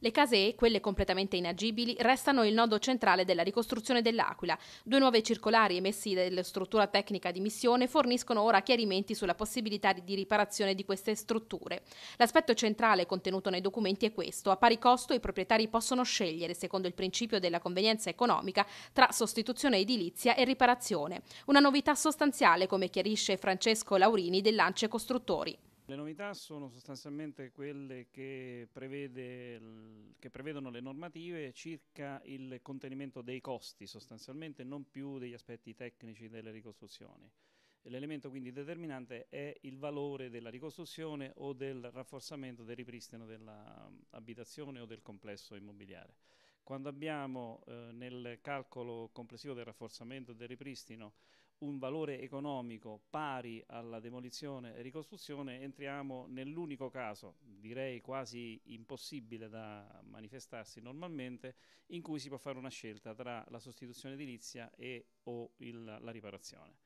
Le casee, quelle completamente inagibili, restano il nodo centrale della ricostruzione dell'Aquila. Due nuove circolari emessi dalla struttura tecnica di missione forniscono ora chiarimenti sulla possibilità di riparazione di queste strutture. L'aspetto centrale contenuto nei documenti è questo. A pari costo i proprietari possono scegliere, secondo il principio della convenienza economica, tra sostituzione edilizia e riparazione. Una novità sostanziale, come chiarisce Francesco Laurini dell'Ance Costruttori. Le novità sono sostanzialmente quelle che, prevede, che, prevedono le normative circa il contenimento dei costi, sostanzialmente non più degli aspetti tecnici delle ricostruzioni. L'elemento quindi determinante è il valore della ricostruzione o del rafforzamento del ripristino dell'abitazione mm, o del complesso immobiliare. Quando abbiamo eh, nel calcolo complessivo del rafforzamento e del ripristino un valore economico pari alla demolizione e ricostruzione, entriamo nell'unico caso, direi quasi impossibile da manifestarsi normalmente, in cui si può fare una scelta tra la sostituzione edilizia e o il, la riparazione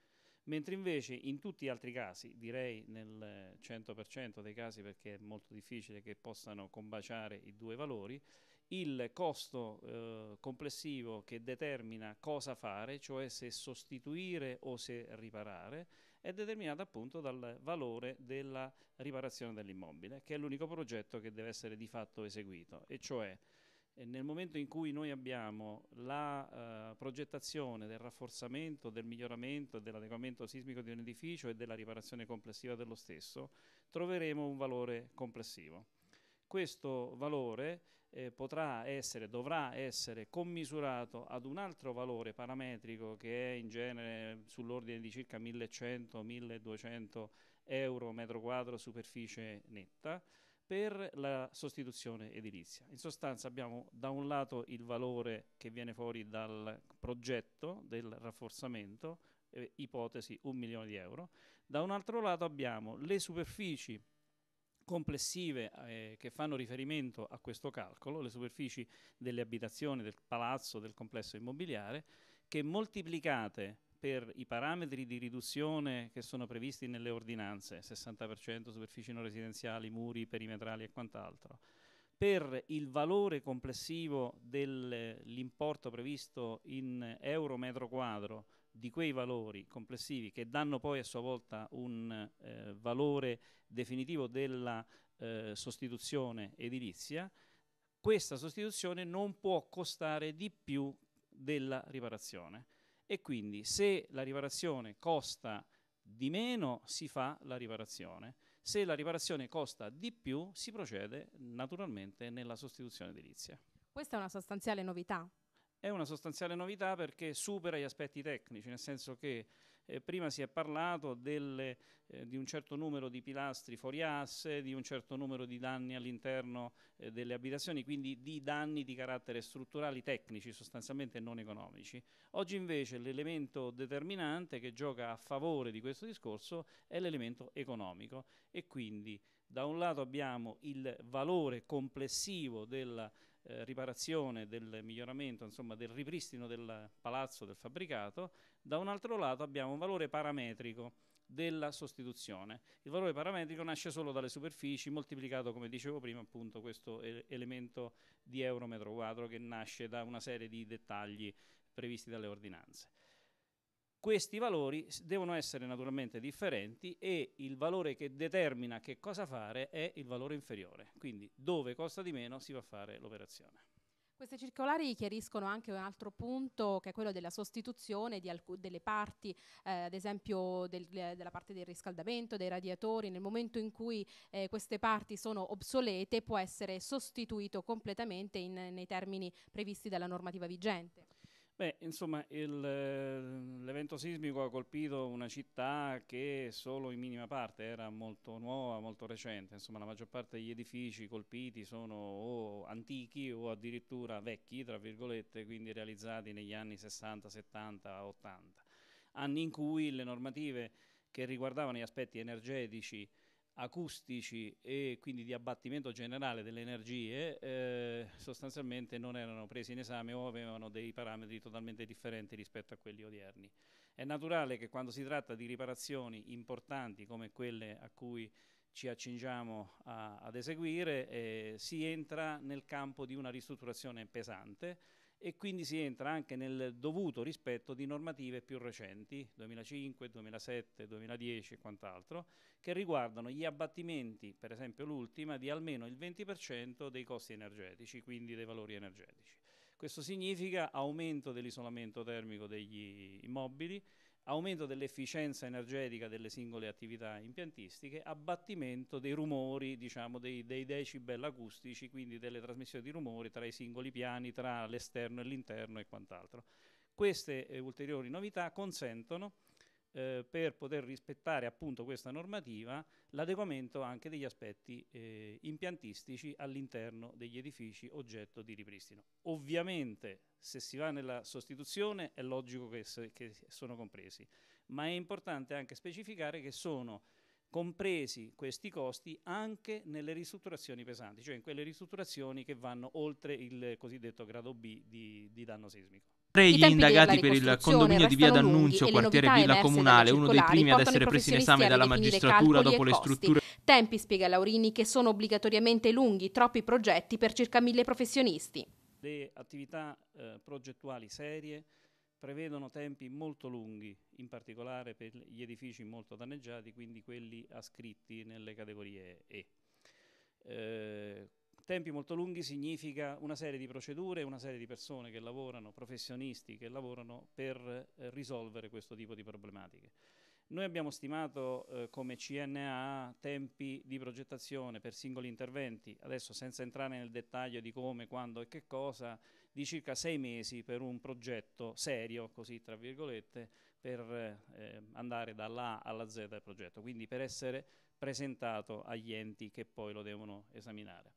mentre invece in tutti gli altri casi, direi nel 100% dei casi perché è molto difficile che possano combaciare i due valori, il costo eh, complessivo che determina cosa fare, cioè se sostituire o se riparare, è determinato appunto dal valore della riparazione dell'immobile, che è l'unico progetto che deve essere di fatto eseguito, e cioè eh, nel momento in cui noi abbiamo la uh, progettazione del rafforzamento, del miglioramento e dell'adeguamento sismico di un edificio e della riparazione complessiva dello stesso, troveremo un valore complessivo questo valore eh, potrà essere, dovrà essere commisurato ad un altro valore parametrico che è in genere sull'ordine di circa 1100-1200 euro metro quadro superficie netta per la sostituzione edilizia. In sostanza abbiamo da un lato il valore che viene fuori dal progetto del rafforzamento, eh, ipotesi 1 milione di euro, da un altro lato abbiamo le superfici complessive eh, che fanno riferimento a questo calcolo, le superfici delle abitazioni, del palazzo, del complesso immobiliare, che moltiplicate per i parametri di riduzione che sono previsti nelle ordinanze, 60% superfici non residenziali, muri perimetrali e quant'altro, per il valore complessivo dell'importo previsto in euro metro quadro di quei valori complessivi che danno poi a sua volta un eh, valore definitivo della eh, sostituzione edilizia, questa sostituzione non può costare di più della riparazione e quindi se la riparazione costa di meno si fa la riparazione, se la riparazione costa di più si procede naturalmente nella sostituzione edilizia. Questa è una sostanziale novità è una sostanziale novità perché supera gli aspetti tecnici, nel senso che eh, prima si è parlato delle, eh, di un certo numero di pilastri fuori asse, di un certo numero di danni all'interno eh, delle abitazioni, quindi di danni di carattere strutturali tecnici sostanzialmente non economici. Oggi invece l'elemento determinante che gioca a favore di questo discorso è l'elemento economico e quindi da un lato abbiamo il valore complessivo della eh, riparazione, del miglioramento, insomma del ripristino del palazzo, del fabbricato, da un altro lato abbiamo un valore parametrico della sostituzione. Il valore parametrico nasce solo dalle superfici moltiplicato, come dicevo prima, appunto questo elemento di euro metro quadro che nasce da una serie di dettagli previsti dalle ordinanze. Questi valori devono essere naturalmente differenti e il valore che determina che cosa fare è il valore inferiore, quindi dove costa di meno si va a fare l'operazione. Queste circolari chiariscono anche un altro punto che è quello della sostituzione di delle parti, eh, ad esempio del, della parte del riscaldamento, dei radiatori, nel momento in cui eh, queste parti sono obsolete può essere sostituito completamente in, nei termini previsti dalla normativa vigente. Beh, insomma, il, eh, l'evento sismico ha colpito una città che solo in minima parte era molto nuova, molto recente, insomma la maggior parte degli edifici colpiti sono o antichi o addirittura vecchi, tra virgolette, quindi realizzati negli anni 60, 70, 80, anni in cui le normative che riguardavano gli aspetti energetici acustici e quindi di abbattimento generale delle energie eh, sostanzialmente non erano presi in esame o avevano dei parametri totalmente differenti rispetto a quelli odierni. È naturale che quando si tratta di riparazioni importanti come quelle a cui ci accingiamo a, ad eseguire eh, si entra nel campo di una ristrutturazione pesante e quindi si entra anche nel dovuto rispetto di normative più recenti, 2005, 2007, 2010 e quant'altro, che riguardano gli abbattimenti, per esempio l'ultima, di almeno il 20% dei costi energetici, quindi dei valori energetici. Questo significa aumento dell'isolamento termico degli immobili, aumento dell'efficienza energetica delle singole attività impiantistiche, abbattimento dei rumori, diciamo, dei, dei, decibel acustici, quindi delle trasmissioni di rumori tra i singoli piani, tra l'esterno e l'interno e quant'altro. Queste eh, ulteriori novità consentono eh, per poter rispettare appunto questa normativa l'adeguamento anche degli aspetti eh, impiantistici all'interno degli edifici oggetto di ripristino. Ovviamente se si va nella sostituzione è logico che, che sono compresi, ma è importante anche specificare che sono compresi questi costi anche nelle ristrutturazioni pesanti, cioè in quelle ristrutturazioni che vanno oltre il cosiddetto grado B di, di danno sismico. I gli indagati per il condominio di via D'Annunzio, quartiere Villa Comunale, uno dei primi ad essere presi in esame dalla magistratura dopo le strutture. Tempi, spiega Laurini, che sono obbligatoriamente lunghi, troppi progetti per circa mille professionisti. Le attività eh, progettuali serie prevedono tempi molto lunghi, in particolare per gli edifici molto danneggiati, quindi quelli ascritti nelle categorie E. Eh, tempi molto lunghi significa una serie di procedure, una serie di persone che lavorano, professionisti che lavorano per eh, risolvere questo tipo di problematiche. Noi abbiamo stimato eh, come CNA tempi di progettazione per singoli interventi, adesso senza entrare nel dettaglio di come, quando e che cosa, di circa sei mesi per un progetto serio, così tra virgolette, per eh, andare dalla alla Z del progetto, quindi per essere presentato agli enti che poi lo devono esaminare.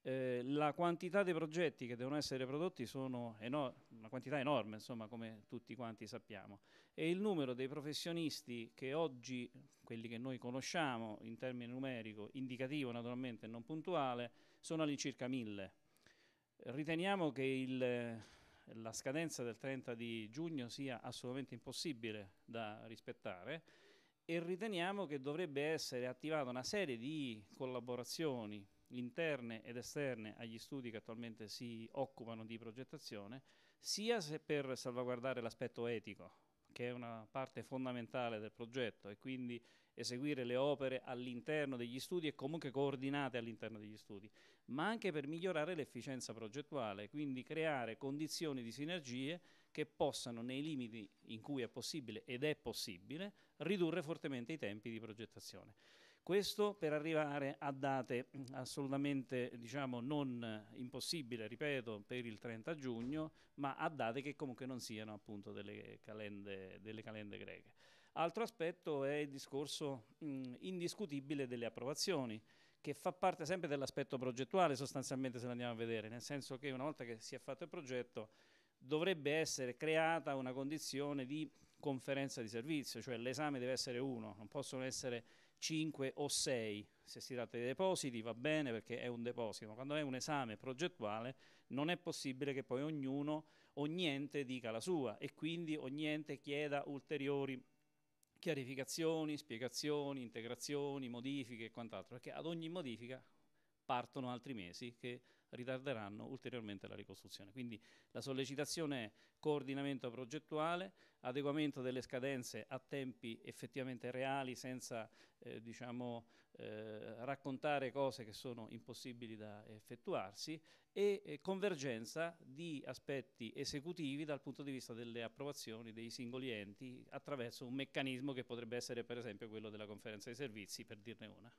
Eh, la quantità dei progetti che devono essere prodotti sono una quantità enorme, insomma, come tutti quanti sappiamo, e il numero dei professionisti che oggi, quelli che noi conosciamo in termini numerico, indicativo naturalmente e non puntuale, sono all'incirca mille. Riteniamo che il, la scadenza del 30 di giugno sia assolutamente impossibile da rispettare e riteniamo che dovrebbe essere attivata una serie di collaborazioni interne ed esterne agli studi che attualmente si occupano di progettazione, sia per salvaguardare l'aspetto etico, che è una parte fondamentale del progetto, e quindi eseguire le opere all'interno degli studi e comunque coordinate all'interno degli studi, ma anche per migliorare l'efficienza progettuale, quindi creare condizioni di sinergie che possano, nei limiti in cui è possibile ed è possibile, ridurre fortemente i tempi di progettazione. Questo per arrivare a date mm, assolutamente diciamo, non impossibili, ripeto, per il 30 giugno, ma a date che comunque non siano appunto delle calende, delle calende greche. Altro aspetto è il discorso mh, mm, indiscutibile delle approvazioni che fa parte sempre dell'aspetto progettuale sostanzialmente se lo andiamo a vedere, nel senso che una volta che si è fatto il progetto dovrebbe essere creata una condizione di conferenza di servizio, cioè l'esame deve essere uno, non possono essere cinque o sei, se si tratta di depositi va bene perché è un deposito, ma quando è un esame progettuale non è possibile che poi ognuno, ognente dica la sua e quindi ognente chieda ulteriori chiarificazioni, spiegazioni, integrazioni, modifiche e quant'altro, perché ad ogni modifica partono altri mesi che ritarderanno ulteriormente la ricostruzione. Quindi la sollecitazione è coordinamento progettuale, adeguamento delle scadenze a tempi effettivamente reali senza eh, diciamo, eh, raccontare cose che sono impossibili da effettuarsi e eh, convergenza di aspetti esecutivi dal punto di vista delle approvazioni dei singoli enti attraverso un meccanismo che potrebbe essere per esempio quello della conferenza dei servizi per dirne una.